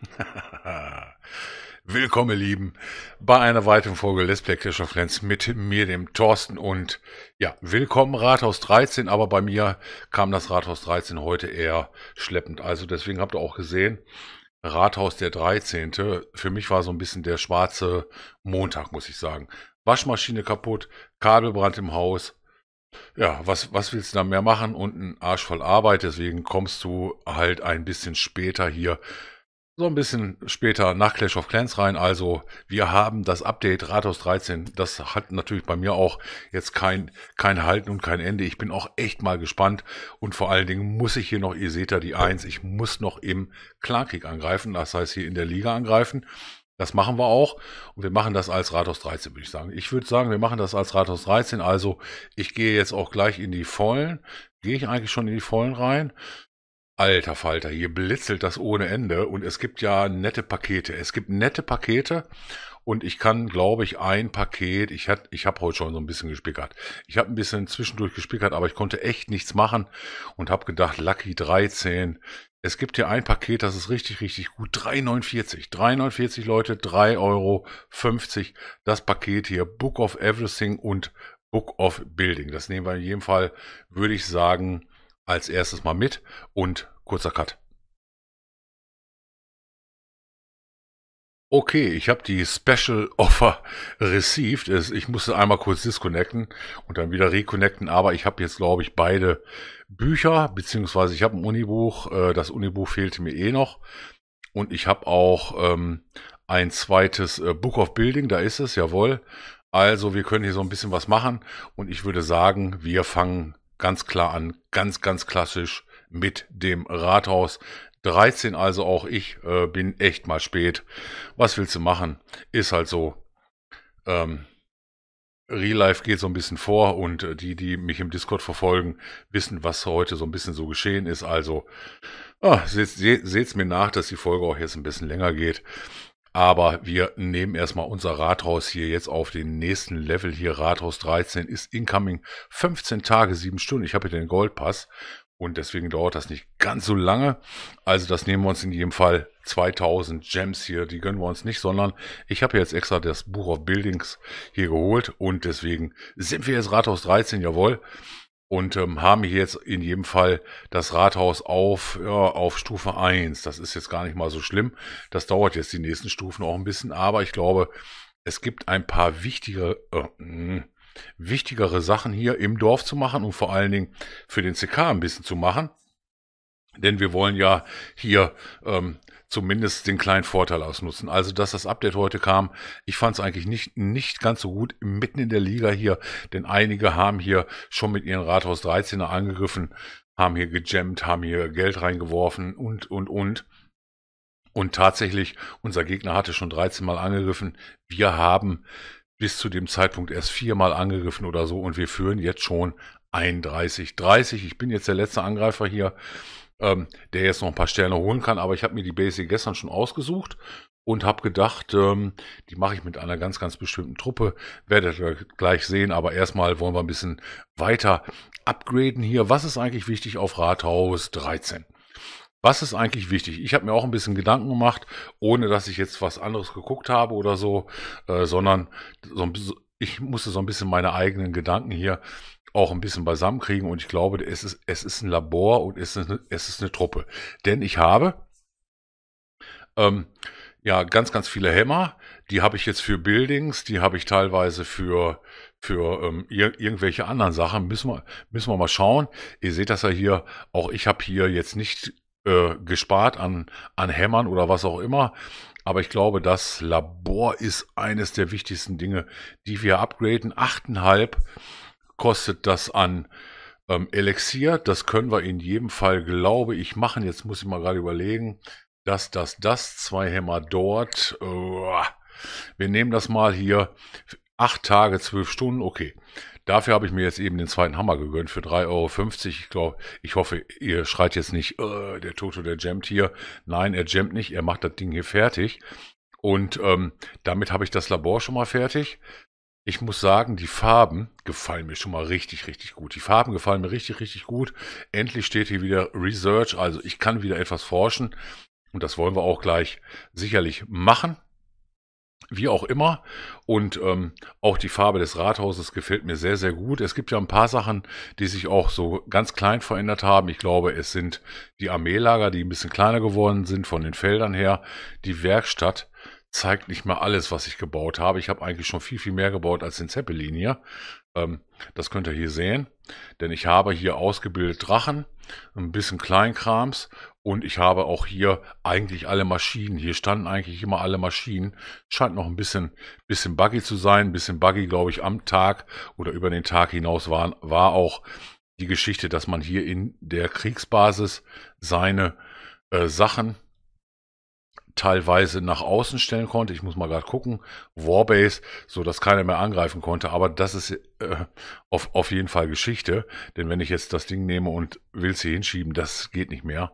Willkommen, ihr Lieben, bei einer weiteren Folge Let's Play Clash of Clans mit mir, dem Thorsten und ja, willkommen Rathaus 13, aber bei mir kam das Rathaus 13 heute eher schleppend, also deswegen habt ihr auch gesehen, Rathaus der 13. Für mich war so ein bisschen der schwarze Montag, muss ich sagen. Waschmaschine kaputt, Kabelbrand im Haus, ja, was, was willst du da mehr machen und ein Arsch voll Arbeit, deswegen kommst du halt ein bisschen später hier so ein bisschen später nach Clash of Clans rein. Also wir haben das Update Rathaus 13. Das hat natürlich bei mir auch jetzt kein, kein Halten und kein Ende. Ich bin auch echt mal gespannt. Und vor allen Dingen muss ich hier noch, ihr seht da die Eins, ich muss noch im Klarkick angreifen. Das heißt hier in der Liga angreifen. Das machen wir auch und wir machen das als Rathaus 13, würde ich sagen. Ich würde sagen, wir machen das als Rathaus 13. Also ich gehe jetzt auch gleich in die Vollen. Gehe ich eigentlich schon in die Vollen rein? Alter Falter, hier blitzelt das ohne Ende und es gibt ja nette Pakete. Es gibt nette Pakete und ich kann, glaube ich, ein Paket, ich, hat, ich habe heute schon so ein bisschen gespickert. Ich habe ein bisschen zwischendurch gespickert, aber ich konnte echt nichts machen und habe gedacht, Lucky 13. Es gibt hier ein Paket, das ist richtig, richtig gut. 3,49. 3,49 Leute, 3,50 Euro. Das Paket hier, Book of Everything und Book of Building. Das nehmen wir in jedem Fall, würde ich sagen, als erstes mal mit und kurzer Cut. Okay, ich habe die Special Offer received. Ich musste einmal kurz disconnecten und dann wieder reconnecten, aber ich habe jetzt, glaube ich, beide Bücher, beziehungsweise ich habe ein Unibuch, äh, das Unibuch fehlte mir eh noch und ich habe auch ähm, ein zweites äh, Book of Building, da ist es, jawohl. Also wir können hier so ein bisschen was machen und ich würde sagen, wir fangen ganz klar an, ganz, ganz klassisch mit dem Rathaus. 13 also auch ich äh, bin echt mal spät. Was willst du machen? Ist halt so. Ähm, Real Life geht so ein bisschen vor und äh, die, die mich im Discord verfolgen, wissen, was heute so ein bisschen so geschehen ist. Also ah, seht, es mir nach, dass die Folge auch jetzt ein bisschen länger geht. Aber wir nehmen erstmal unser Rathaus hier jetzt auf den nächsten Level hier. Rathaus 13 ist incoming 15 Tage, 7 Stunden. Ich habe hier den Goldpass und deswegen dauert das nicht ganz so lange. Also das nehmen wir uns in jedem Fall 2000 Gems hier. Die gönnen wir uns nicht, sondern ich habe jetzt extra das Buch of Buildings hier geholt und deswegen sind wir jetzt Rathaus 13, jawohl und ähm, haben hier jetzt in jedem Fall das Rathaus auf, ja, auf Stufe 1. Das ist jetzt gar nicht mal so schlimm. Das dauert jetzt die nächsten Stufen auch ein bisschen, aber ich glaube, es gibt ein paar wichtige, äh, hm, wichtigere Sachen hier im Dorf zu machen und vor allen Dingen für den CK ein bisschen zu machen. Denn wir wollen ja hier ähm, zumindest den kleinen Vorteil ausnutzen. Also, dass das Update heute kam, ich fand es eigentlich nicht, nicht ganz so gut mitten in der Liga hier, denn einige haben hier schon mit ihren Rathaus 13er angegriffen, haben hier gejammt, haben hier Geld reingeworfen und, und, und. Und tatsächlich, unser Gegner hatte schon 13 Mal angegriffen. Wir haben bis zu dem Zeitpunkt erst viermal angegriffen oder so und wir führen jetzt schon 31, 30. Ich bin jetzt der letzte Angreifer hier ähm, der jetzt noch ein paar Sterne holen kann. Aber ich habe mir die Basic gestern schon ausgesucht und habe gedacht, ähm, die mache ich mit einer ganz, ganz bestimmten Truppe. Werdet ihr gleich sehen, aber erstmal wollen wir ein bisschen weiter upgraden hier. Was ist eigentlich wichtig auf Rathaus 13? Was ist eigentlich wichtig? Ich habe mir auch ein bisschen Gedanken gemacht, ohne dass ich jetzt was anderes geguckt habe oder so, äh, sondern so ein, ich musste so ein bisschen meine eigenen Gedanken hier auch ein bisschen beisammen kriegen Und ich glaube, es ist, es ist ein Labor und es ist eine, es ist eine Truppe. Denn ich habe ähm, ja ganz, ganz viele Hämmer. Die habe ich jetzt für Buildings, die habe ich teilweise für, für ähm, ir irgendwelche anderen Sachen. Müssen wir, müssen wir mal schauen. Ihr seht das ja hier, auch ich habe hier jetzt nicht äh, gespart an, an Hämmern oder was auch immer. Aber ich glaube, das Labor ist eines der wichtigsten Dinge, die wir upgraden. Achteinhalb kostet das an ähm, Elixier. Das können wir in jedem Fall, glaube ich, machen. Jetzt muss ich mal gerade überlegen. Das, das, das, zwei Hämmer dort. Wir nehmen das mal hier. Acht Tage, zwölf Stunden, okay. Dafür habe ich mir jetzt eben den zweiten Hammer gegönnt für 3,50 Euro. Ich glaube, ich hoffe, ihr schreit jetzt nicht, äh, der Toto, der jammt hier. Nein, er jammt nicht, er macht das Ding hier fertig. Und ähm, damit habe ich das Labor schon mal fertig. Ich muss sagen, die Farben gefallen mir schon mal richtig, richtig gut. Die Farben gefallen mir richtig, richtig gut. Endlich steht hier wieder Research, also ich kann wieder etwas forschen. Und das wollen wir auch gleich sicherlich machen. Wie auch immer. Und ähm, auch die Farbe des Rathauses gefällt mir sehr, sehr gut. Es gibt ja ein paar Sachen, die sich auch so ganz klein verändert haben. Ich glaube, es sind die Armeelager, die ein bisschen kleiner geworden sind von den Feldern her. Die Werkstatt zeigt nicht mal alles, was ich gebaut habe. Ich habe eigentlich schon viel, viel mehr gebaut als den Zeppelin hier. Ähm, das könnt ihr hier sehen, denn ich habe hier ausgebildet Drachen, ein bisschen Kleinkrams und ich habe auch hier eigentlich alle Maschinen. Hier standen eigentlich immer alle Maschinen. Scheint noch ein bisschen, bisschen buggy zu sein. Ein bisschen buggy, glaube ich, am Tag oder über den Tag hinaus waren, war auch die Geschichte, dass man hier in der Kriegsbasis seine äh, Sachen teilweise nach außen stellen konnte. Ich muss mal gerade gucken. Warbase, so dass keiner mehr angreifen konnte. Aber das ist äh, auf, auf jeden Fall Geschichte. Denn wenn ich jetzt das Ding nehme und will sie hinschieben, das geht nicht mehr.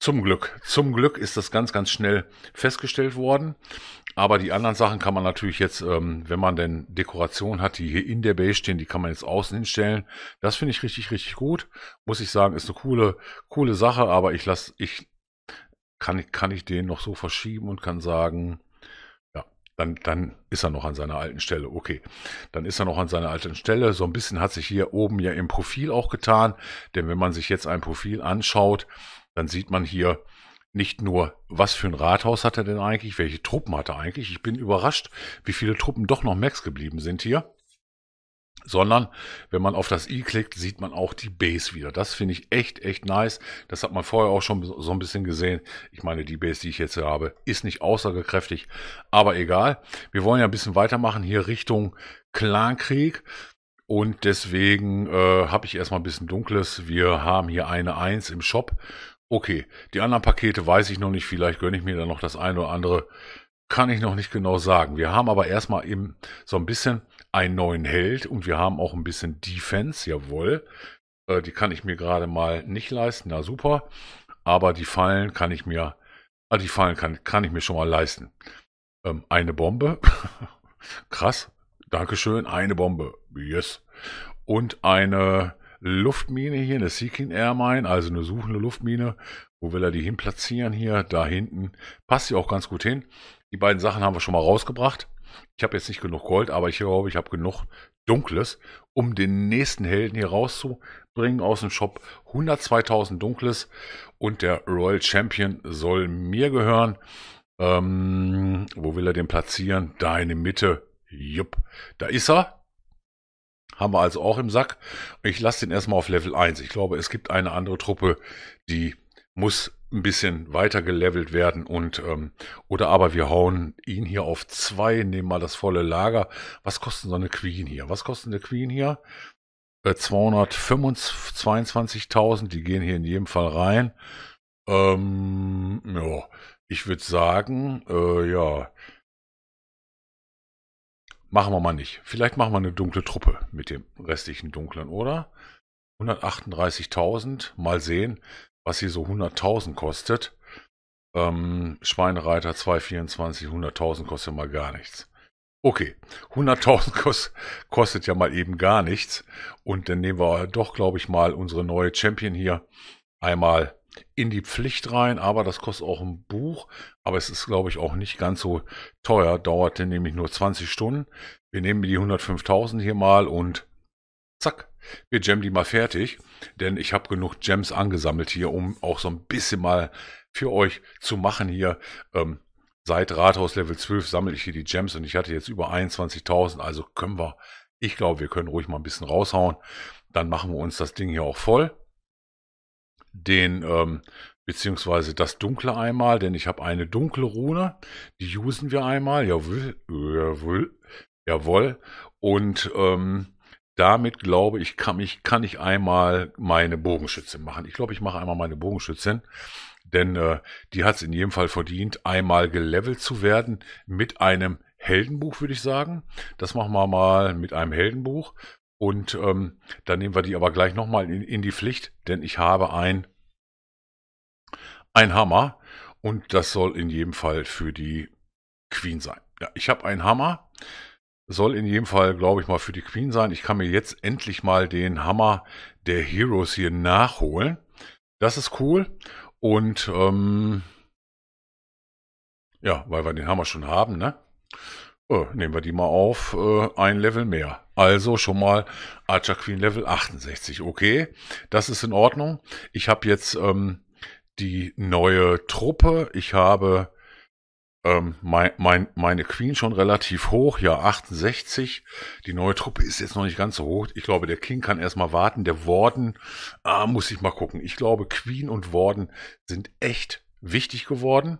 Zum Glück. Zum Glück ist das ganz, ganz schnell festgestellt worden. Aber die anderen Sachen kann man natürlich jetzt, ähm, wenn man denn Dekoration hat, die hier in der Base stehen, die kann man jetzt außen hinstellen. Das finde ich richtig, richtig gut. Muss ich sagen, ist eine coole, coole Sache, aber ich lasse, ich kann ich, kann ich den noch so verschieben und kann sagen, ja, dann, dann ist er noch an seiner alten Stelle. Okay, dann ist er noch an seiner alten Stelle. So ein bisschen hat sich hier oben ja im Profil auch getan, denn wenn man sich jetzt ein Profil anschaut, dann sieht man hier, nicht nur, was für ein Rathaus hat er denn eigentlich, welche Truppen hat er eigentlich. Ich bin überrascht, wie viele Truppen doch noch Max geblieben sind hier sondern wenn man auf das i klickt, sieht man auch die Base wieder. Das finde ich echt, echt nice. Das hat man vorher auch schon so ein bisschen gesehen. Ich meine, die Base, die ich jetzt hier habe, ist nicht aussagekräftig, aber egal. Wir wollen ja ein bisschen weitermachen hier Richtung Klankrieg. Und deswegen äh, habe ich erstmal ein bisschen Dunkles. Wir haben hier eine 1 im Shop. Okay, die anderen Pakete weiß ich noch nicht. Vielleicht gönne ich mir dann noch das eine oder andere kann ich noch nicht genau sagen. Wir haben aber erstmal eben so ein bisschen einen neuen Held und wir haben auch ein bisschen Defense, jawohl. Äh, die kann ich mir gerade mal nicht leisten, na super. Aber die Fallen kann ich mir, ah, die Fallen kann, kann ich mir schon mal leisten. Ähm, eine Bombe, krass, Dankeschön, eine Bombe, yes. Und eine Luftmine hier, eine Seeking Airmine, also eine suchende Luftmine. Wo will er die hin platzieren hier? Da hinten. Passt sie auch ganz gut hin. Die beiden Sachen haben wir schon mal rausgebracht. Ich habe jetzt nicht genug Gold, aber ich glaube, ich habe genug Dunkles, um den nächsten Helden hier rauszubringen aus dem Shop. 102.000 Dunkles und der Royal Champion soll mir gehören. Ähm, wo will er den platzieren? Da in der Mitte. Jupp, da ist er. Haben wir also auch im Sack. Ich lasse den erstmal auf Level 1. Ich glaube, es gibt eine andere Truppe, die muss ein bisschen weiter gelevelt werden und ähm, oder aber wir hauen ihn hier auf zwei, nehmen mal das volle Lager. Was kostet so eine Queen hier? Was kostet eine Queen hier? Äh, 222.000, die gehen hier in jedem Fall rein. Ähm, ja, ich würde sagen, äh, ja, machen wir mal nicht. Vielleicht machen wir eine dunkle Truppe mit dem restlichen Dunklen, oder? 138.000, mal sehen was hier so 100.000 kostet. Ähm, Schweinereiter 224, 100.000 kostet ja mal gar nichts. Okay, 100.000 kost, kostet ja mal eben gar nichts. Und dann nehmen wir doch, glaube ich, mal unsere neue Champion hier einmal in die Pflicht rein. Aber das kostet auch ein Buch. Aber es ist, glaube ich, auch nicht ganz so teuer. Dauert denn nämlich nur 20 Stunden. Wir nehmen die 105.000 hier mal und zack, wir jammen die mal fertig, denn ich habe genug Gems angesammelt hier, um auch so ein bisschen mal für euch zu machen hier. Ähm, seit Rathaus Level 12 sammle ich hier die Gems und ich hatte jetzt über 21.000, also können wir, ich glaube, wir können ruhig mal ein bisschen raushauen. Dann machen wir uns das Ding hier auch voll. Den, ähm, beziehungsweise das Dunkle einmal, denn ich habe eine dunkle Rune, die usen wir einmal, jawohl, jawohl, jawohl. Und ähm, damit glaube ich, kann, ich, kann ich einmal meine Bogenschütze machen. Ich glaube, ich mache einmal meine Bogenschützin, denn äh, die hat es in jedem Fall verdient, einmal gelevelt zu werden mit einem Heldenbuch, würde ich sagen. Das machen wir mal mit einem Heldenbuch. Und ähm, dann nehmen wir die aber gleich nochmal in, in die Pflicht, denn ich habe ein, ein Hammer und das soll in jedem Fall für die Queen sein. Ja, ich habe einen Hammer. Soll in jedem Fall, glaube ich mal, für die Queen sein. Ich kann mir jetzt endlich mal den Hammer der Heroes hier nachholen. Das ist cool. Und ähm, ja, weil wir den Hammer schon haben, ne? Äh, nehmen wir die mal auf. Äh, ein Level mehr. Also schon mal Archer Queen Level 68. Okay, das ist in Ordnung. Ich habe jetzt ähm, die neue Truppe. Ich habe ähm, mein, mein, meine Queen schon relativ hoch, ja 68. Die neue Truppe ist jetzt noch nicht ganz so hoch. Ich glaube, der King kann erstmal warten. Der Warden, ah, muss ich mal gucken. Ich glaube, Queen und Warden sind echt wichtig geworden.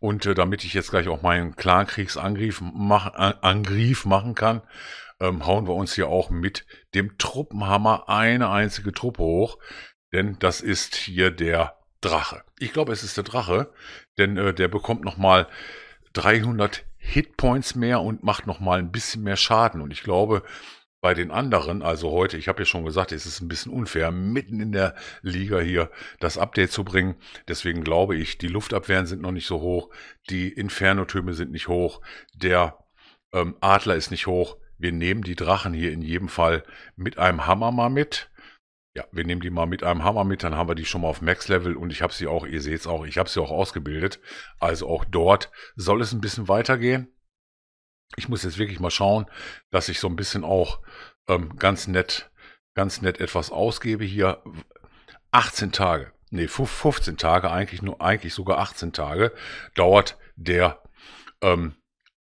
Und äh, damit ich jetzt gleich auch meinen Clankriegsangriff mach, äh, Angriff machen kann, ähm, hauen wir uns hier auch mit dem Truppenhammer eine einzige Truppe hoch. Denn das ist hier der Drache. Ich glaube, es ist der Drache, denn äh, der bekommt nochmal 300 Hitpoints mehr und macht nochmal ein bisschen mehr Schaden. Und ich glaube, bei den anderen, also heute, ich habe ja schon gesagt, es ist ein bisschen unfair, mitten in der Liga hier das Update zu bringen. Deswegen glaube ich, die Luftabwehren sind noch nicht so hoch, die Inferno-Türme sind nicht hoch, der ähm, Adler ist nicht hoch. Wir nehmen die Drachen hier in jedem Fall mit einem Hammer mal mit. Ja, wir nehmen die mal mit einem Hammer mit, dann haben wir die schon mal auf Max-Level und ich habe sie auch, ihr seht es auch, ich habe sie auch ausgebildet. Also auch dort soll es ein bisschen weitergehen. Ich muss jetzt wirklich mal schauen, dass ich so ein bisschen auch ähm, ganz nett, ganz nett etwas ausgebe hier. 18 Tage, nee, 15 Tage, eigentlich nur, eigentlich sogar 18 Tage dauert der ähm,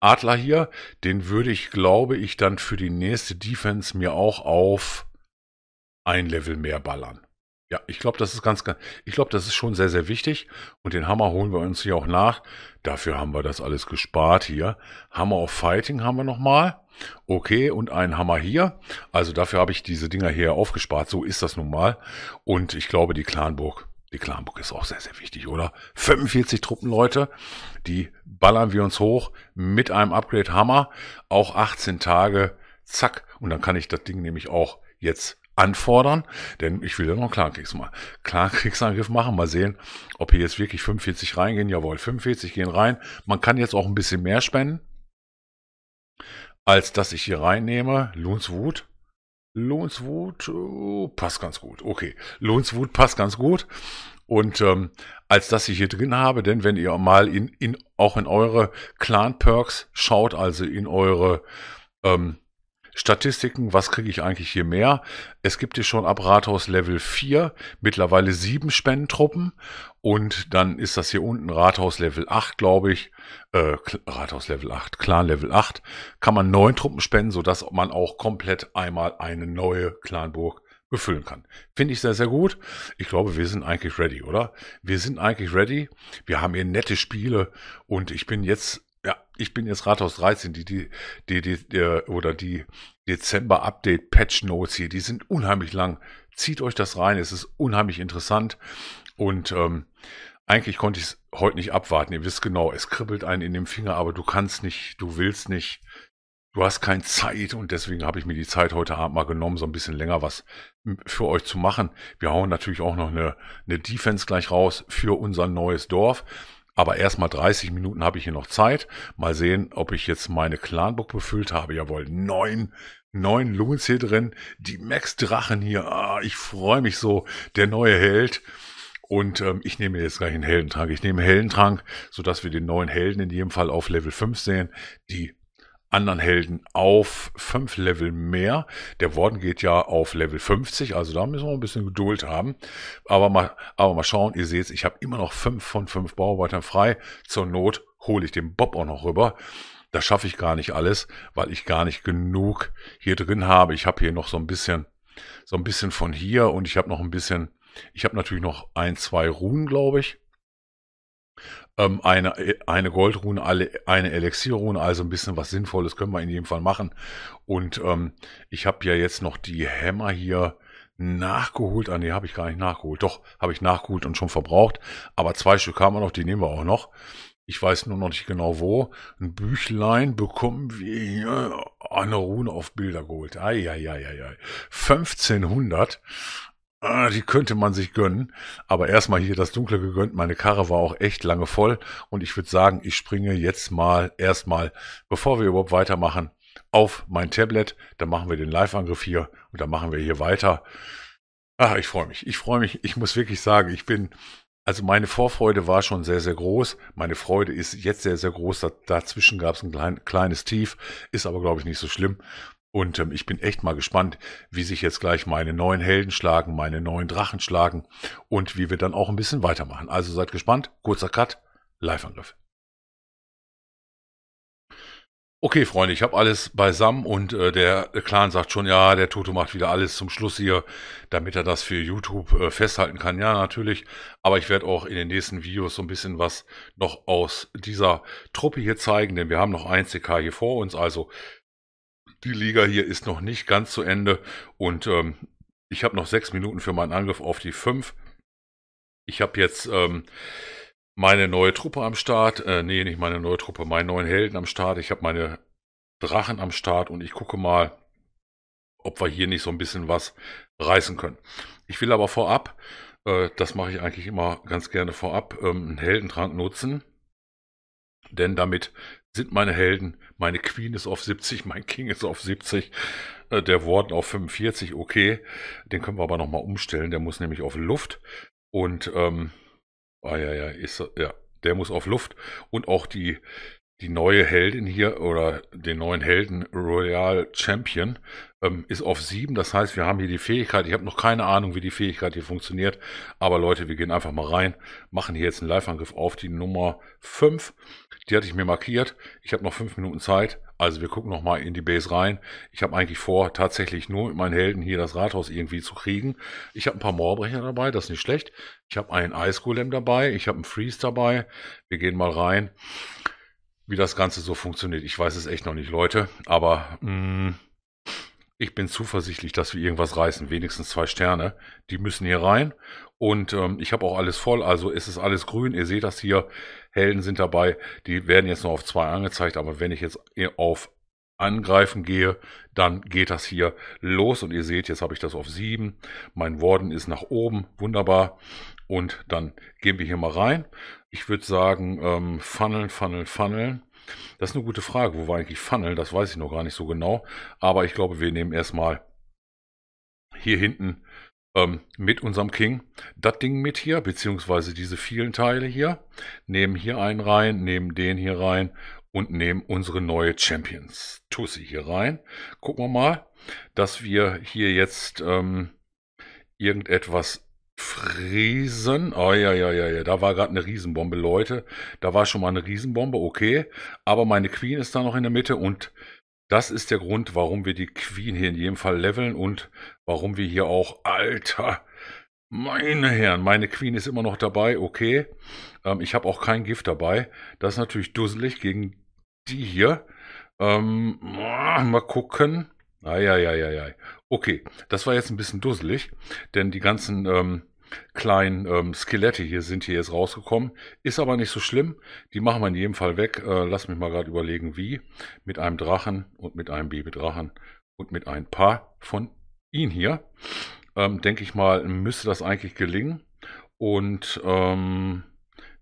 Adler hier. Den würde ich, glaube ich, dann für die nächste Defense mir auch auf ein Level mehr ballern. Ja, ich glaube, das ist ganz, ganz, ich glaube, das ist schon sehr, sehr wichtig. Und den Hammer holen wir uns hier auch nach. Dafür haben wir das alles gespart hier. Hammer of Fighting haben wir nochmal. Okay, und einen Hammer hier. Also dafür habe ich diese Dinger hier aufgespart. So ist das nun mal. Und ich glaube, die Clanburg, die Clanburg ist auch sehr, sehr wichtig, oder? 45 Truppen, Leute. Die ballern wir uns hoch mit einem Upgrade Hammer. Auch 18 Tage. Zack. Und dann kann ich das Ding nämlich auch jetzt anfordern, denn ich will ja noch einen Klarkriegs mal, Klarkriegsangriff machen, mal sehen, ob hier jetzt wirklich 45 reingehen, jawohl, 45 gehen rein, man kann jetzt auch ein bisschen mehr spenden, als dass ich hier reinnehme, Lohnswut, Lohnswut oh, passt ganz gut, okay, Lohnswut passt ganz gut und ähm, als dass ich hier drin habe, denn wenn ihr mal in, in auch in eure Clan-Perks schaut, also in eure ähm, Statistiken, was kriege ich eigentlich hier mehr? Es gibt hier schon ab Rathaus Level 4 mittlerweile sieben Spendentruppen und dann ist das hier unten Rathaus Level 8, glaube ich. Äh, Rathaus Level 8, Clan Level 8. Kann man neun Truppen spenden, sodass man auch komplett einmal eine neue Clanburg befüllen kann. Finde ich sehr, sehr gut. Ich glaube, wir sind eigentlich ready, oder? Wir sind eigentlich ready. Wir haben hier nette Spiele und ich bin jetzt ja, ich bin jetzt Rathaus 13, die, die, die, die, oder die Dezember Update Patch Notes hier, die sind unheimlich lang. Zieht euch das rein, es ist unheimlich interessant und ähm, eigentlich konnte ich es heute nicht abwarten. Ihr wisst genau, es kribbelt einen in dem Finger, aber du kannst nicht, du willst nicht, du hast keine Zeit und deswegen habe ich mir die Zeit heute Abend mal genommen, so ein bisschen länger was hm, für euch zu machen. Wir hauen natürlich auch noch eine, eine Defense gleich raus für unser neues Dorf. Aber erstmal 30 Minuten habe ich hier noch Zeit. Mal sehen, ob ich jetzt meine Clanbook befüllt habe. Jawohl, neun, neun Loons hier drin. Die Max-Drachen hier. Ah, ich freue mich so. Der neue Held. Und ähm, ich nehme jetzt gleich einen Heldentrank. Ich nehme einen Heldentrank, sodass wir den neuen Helden in jedem Fall auf Level 5 sehen. Die anderen Helden auf fünf Level mehr. Der Worden geht ja auf Level 50, also da müssen wir ein bisschen Geduld haben. Aber mal, aber mal schauen, ihr seht, ich habe immer noch fünf von fünf Bauarbeitern frei. Zur Not hole ich den Bob auch noch rüber. Das schaffe ich gar nicht alles, weil ich gar nicht genug hier drin habe. Ich habe hier noch so ein bisschen, so ein bisschen von hier und ich habe noch ein bisschen, ich habe natürlich noch ein, zwei Runen, glaube ich ähm, eine, eine Goldrune, alle, eine Elixierrune, also ein bisschen was Sinnvolles können wir in jedem Fall machen. Und ähm, ich habe ja jetzt noch die Hämmer hier nachgeholt. Ah, nee, habe ich gar nicht nachgeholt. Doch, habe ich nachgeholt und schon verbraucht. Aber zwei Stück haben wir noch, die nehmen wir auch noch. Ich weiß nur noch nicht genau wo. Ein Büchlein bekommen wir hier eine Rune auf Bilder geholt. Eieieiei. 1500 ah, die könnte man sich gönnen. Aber erstmal hier das Dunkle gegönnt. Meine Karre war auch echt lange voll. Und ich würde sagen, ich springe jetzt mal erstmal, bevor wir überhaupt weitermachen, auf mein Tablet. Dann machen wir den Live-Angriff hier und dann machen wir hier weiter. Ach, ich freue mich. Ich freue mich. Ich muss wirklich sagen, ich bin, also meine Vorfreude war schon sehr, sehr groß. Meine Freude ist jetzt sehr, sehr groß. Dazwischen gab es ein klein, kleines Tief, ist aber, glaube ich, nicht so schlimm. Und ähm, ich bin echt mal gespannt, wie sich jetzt gleich meine neuen Helden schlagen, meine neuen Drachen schlagen und wie wir dann auch ein bisschen weitermachen. Also seid gespannt. Kurzer Cut, Live-Angriff. Okay, Freunde, ich habe alles beisammen und äh, der Clan sagt schon, ja, der Toto macht wieder alles zum Schluss hier, damit er das für YouTube äh, festhalten kann. Ja, natürlich, aber ich werde auch in den nächsten Videos so ein bisschen was noch aus dieser Truppe hier zeigen, denn wir haben noch ein CK hier vor uns, also die Liga hier ist noch nicht ganz zu Ende und ähm, ich habe noch sechs Minuten für meinen Angriff auf die fünf. Ich habe jetzt ähm, meine neue Truppe am Start. Äh, nee, nicht meine neue Truppe, meinen neuen Helden am Start. Ich habe meine Drachen am Start und ich gucke mal, ob wir hier nicht so ein bisschen was reißen können. Ich will aber vorab, äh, das mache ich eigentlich immer ganz gerne vorab, ähm, einen Heldentrank nutzen. Denn damit sind meine Helden. Meine Queen ist auf 70, mein King ist auf 70, äh, der Warden auf 45, okay. Den können wir aber nochmal umstellen, der muss nämlich auf Luft. Und, ähm, ah ja, ja, ist, ja, der muss auf Luft. Und auch die die neue Heldin hier oder den neuen Helden Royal Champion ähm, ist auf 7. Das heißt, wir haben hier die Fähigkeit. Ich habe noch keine Ahnung, wie die Fähigkeit hier funktioniert. Aber Leute, wir gehen einfach mal rein, machen hier jetzt einen Live-Angriff auf die Nummer 5. Die hatte ich mir markiert. Ich habe noch 5 Minuten Zeit. Also wir gucken nochmal in die Base rein. Ich habe eigentlich vor, tatsächlich nur mit meinen Helden hier das Rathaus irgendwie zu kriegen. Ich habe ein paar Moorbrecher dabei, das ist nicht schlecht. Ich habe einen Eisgolem dabei, ich habe einen Freeze dabei. Wir gehen mal rein wie das Ganze so funktioniert. Ich weiß es echt noch nicht, Leute, aber mh, mm, ich bin zuversichtlich, dass wir irgendwas reißen. Wenigstens zwei Sterne. Die müssen hier rein. Und ähm, ich habe auch alles voll. Also ist es alles grün. Ihr seht das hier. Helden sind dabei. Die werden jetzt nur auf zwei angezeigt. Aber wenn ich jetzt auf Angreifen gehe, dann geht das hier los. Und ihr seht, jetzt habe ich das auf sieben. Mein Worden ist nach oben. Wunderbar. Und dann gehen wir hier mal rein. Ich würde sagen, ähm, funneln, funneln, Funnel. Das ist eine gute Frage. Wo war eigentlich funneln? Das weiß ich noch gar nicht so genau. Aber ich glaube, wir nehmen erstmal hier hinten ähm, mit unserem King das Ding mit hier, beziehungsweise diese vielen Teile hier. Nehmen hier einen rein, nehmen den hier rein und nehmen unsere neue Champions Tussi hier rein. Gucken wir mal, dass wir hier jetzt ähm, irgendetwas Friesen. Oh, ja, ja, ja, ja. Da war gerade eine Riesenbombe, Leute. Da war schon mal eine Riesenbombe, okay. Aber meine Queen ist da noch in der Mitte und das ist der Grund, warum wir die Queen hier in jedem Fall leveln und warum wir hier auch, Alter, meine Herren, meine Queen ist immer noch dabei, okay. Ähm, ich habe auch kein Gift dabei. Das ist natürlich dusselig gegen die hier. Ähm, mal gucken. Eieieiei. Okay, das war jetzt ein bisschen dusselig, denn die ganzen ähm, kleinen ähm, Skelette hier sind hier jetzt rausgekommen. Ist aber nicht so schlimm. Die machen wir in jedem Fall weg. Äh, lass mich mal gerade überlegen, wie. Mit einem Drachen und mit einem Babydrachen und mit ein paar von ihnen hier. Ähm, Denke ich mal, müsste das eigentlich gelingen. Und ähm,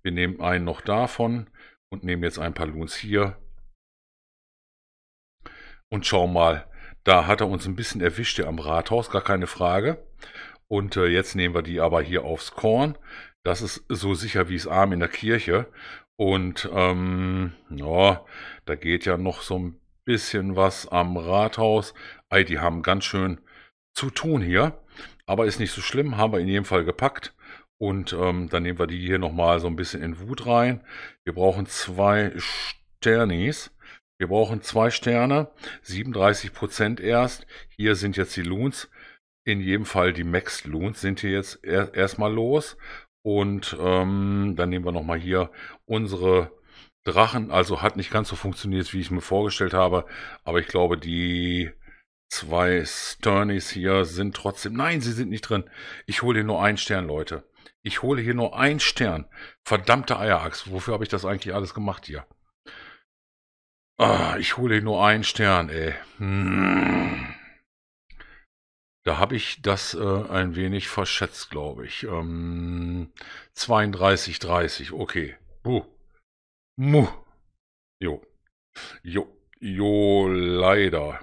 wir nehmen einen noch davon und nehmen jetzt ein paar Loons hier. Und schauen mal, da hat er uns ein bisschen erwischt hier am Rathaus, gar keine Frage. Und äh, jetzt nehmen wir die aber hier aufs Korn. Das ist so sicher wie es Arm in der Kirche. Und ähm, ja, da geht ja noch so ein bisschen was am Rathaus. Ei, die haben ganz schön zu tun hier. Aber ist nicht so schlimm, haben wir in jedem Fall gepackt. Und ähm, dann nehmen wir die hier nochmal so ein bisschen in Wut rein. Wir brauchen zwei Sternis. Wir brauchen zwei Sterne, 37 Prozent erst. Hier sind jetzt die Loons. In jedem Fall die Max Loons sind hier jetzt erstmal los. Und ähm, dann nehmen wir nochmal hier unsere Drachen. Also hat nicht ganz so funktioniert, wie ich mir vorgestellt habe. Aber ich glaube, die zwei Sternies hier sind trotzdem... Nein, sie sind nicht drin. Ich hole hier nur einen Stern, Leute. Ich hole hier nur einen Stern. Verdammte Eierachs. Wofür habe ich das eigentlich alles gemacht hier? Ah, ich hole nur einen Stern, ey. Hm. Da habe ich das äh, ein wenig verschätzt, glaube ich. Ähm, 32, 30, okay. Buh. Muh. Jo. Jo. Jo, leider.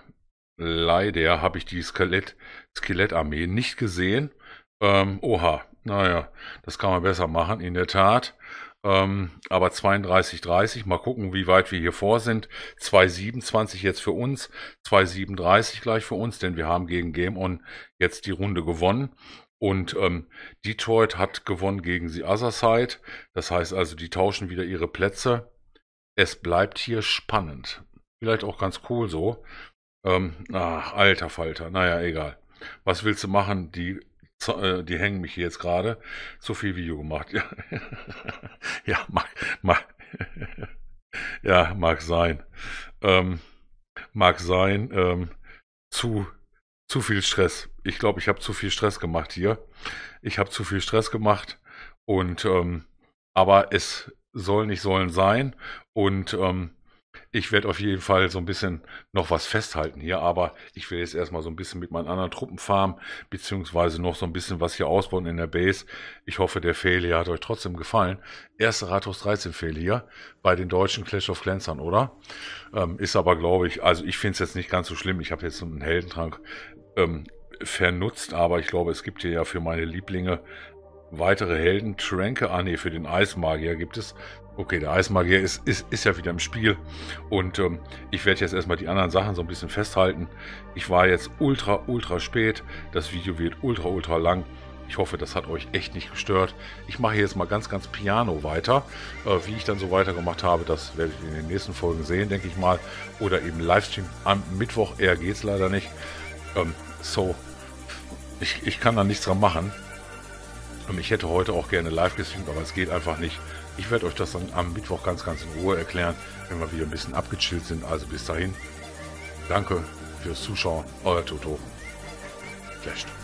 Leider habe ich die Skelett Skelettarmee nicht gesehen. Ähm, oha. Naja, das kann man besser machen, in der Tat. Ähm, aber 32, 30, mal gucken, wie weit wir hier vor sind. 2,27 jetzt für uns, 2,37 gleich für uns, denn wir haben gegen Game On jetzt die Runde gewonnen. Und ähm, Detroit hat gewonnen gegen die Other Side. Das heißt also, die tauschen wieder ihre Plätze. Es bleibt hier spannend. Vielleicht auch ganz cool so. Ähm, ach, alter Falter. Naja, egal. Was willst du machen? Die äh, die hängen mich hier jetzt gerade, zu viel Video gemacht. Ja, ja mag, mag, ja, mag sein. Ähm, mag sein, ähm, zu, zu viel Stress. Ich glaube, ich habe zu viel Stress gemacht hier. Ich habe zu viel Stress gemacht und, ähm, aber es soll nicht sollen sein und, ähm, ich werde auf jeden Fall so ein bisschen noch was festhalten hier, aber ich will jetzt erstmal so ein bisschen mit meinen anderen Truppen farmen, beziehungsweise noch so ein bisschen was hier ausbauen in der Base. Ich hoffe, der Fail hat euch trotzdem gefallen. Erste Rathaus 13 Fail hier bei den deutschen Clash of Clansern, oder? Ähm, ist aber, glaube ich, also ich finde es jetzt nicht ganz so schlimm. Ich habe jetzt einen Heldentrank ähm, vernutzt, aber ich glaube, es gibt hier ja für meine Lieblinge Weitere Helden, Tränke, ah nee, für den Eismagier gibt es. Okay, der Eismagier ist, ist, ist ja wieder im Spiel und ähm, ich werde jetzt erstmal die anderen Sachen so ein bisschen festhalten. Ich war jetzt ultra, ultra spät, das Video wird ultra, ultra lang. Ich hoffe, das hat euch echt nicht gestört. Ich mache jetzt mal ganz, ganz piano weiter. Äh, wie ich dann so weitergemacht habe, das werdet ihr in den nächsten Folgen sehen, denke ich mal. Oder eben Livestream am Mittwoch. Eher geht es leider nicht. Ähm, so, ich, ich kann da nichts dran machen. Und Ich hätte heute auch gerne live gestreamt, aber es geht einfach nicht. Ich werde euch das dann am Mittwoch ganz, ganz in Ruhe erklären, wenn wir wieder ein bisschen abgechillt sind. Also bis dahin. Danke fürs Zuschauen. Euer Toto. Flasht.